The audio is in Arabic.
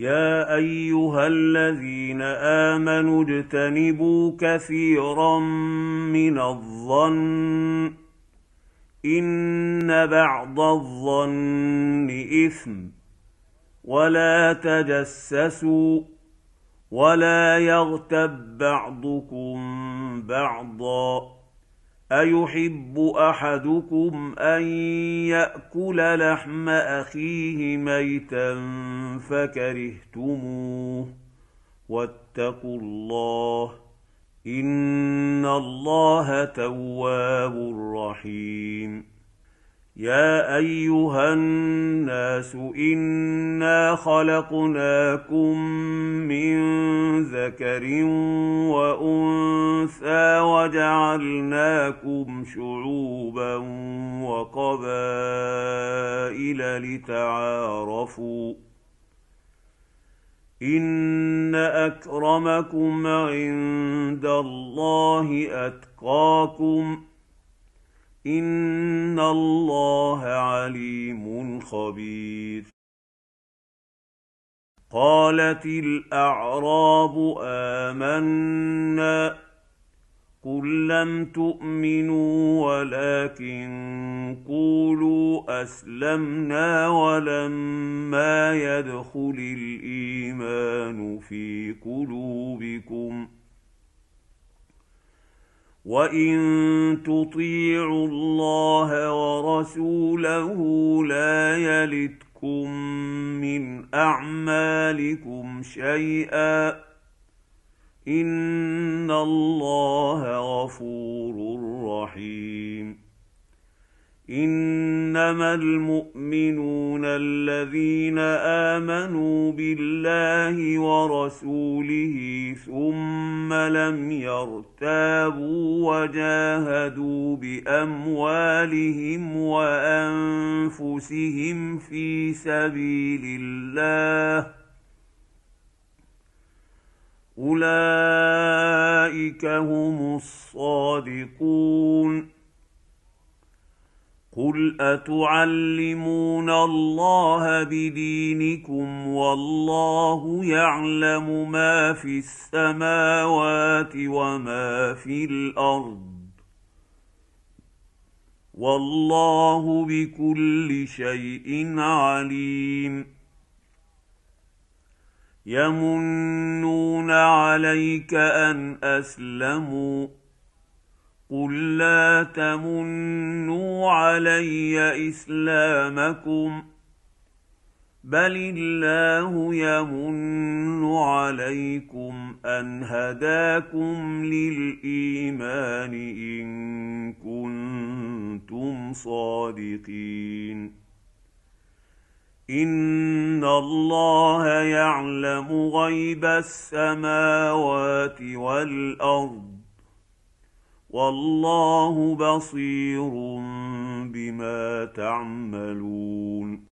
يا ايها الذين امنوا اجتنبوا كثيرا من الظن ان بعض الظن اثم ولا تجسسوا ولا يغتب بعضكم بعضا ايحب احدكم ان ياكل لحم اخيه ميتا فكرهتموه واتقوا الله ان الله تواب رحيم يا ايها الناس انا خلقناكم من ذكر لكم شعوبا وقبائل لتعارفوا ان اكرمكم عند الله اتقاكم ان الله عليم خبير قالت الاعراب امنا قل لم تؤمنوا ولكن قولوا اسلمنا ولما يدخل الايمان في قلوبكم وان تطيعوا الله ورسوله لا يلتكم من اعمالكم شيئا ان الله غفور رحيم انما المؤمنون الذين امنوا بالله ورسوله ثم لم يرتابوا وجاهدوا باموالهم وانفسهم في سبيل الله اولئك هم الصادقون قل اتعلمون الله بدينكم والله يعلم ما في السماوات وما في الارض والله بكل شيء عليم يمنون عليك ان اسلموا قل لا تمنوا علي اسلامكم بل الله يمن عليكم ان هداكم للايمان ان كنتم صادقين ان الله يعلم غيب السماوات والارض والله بصير بما تعملون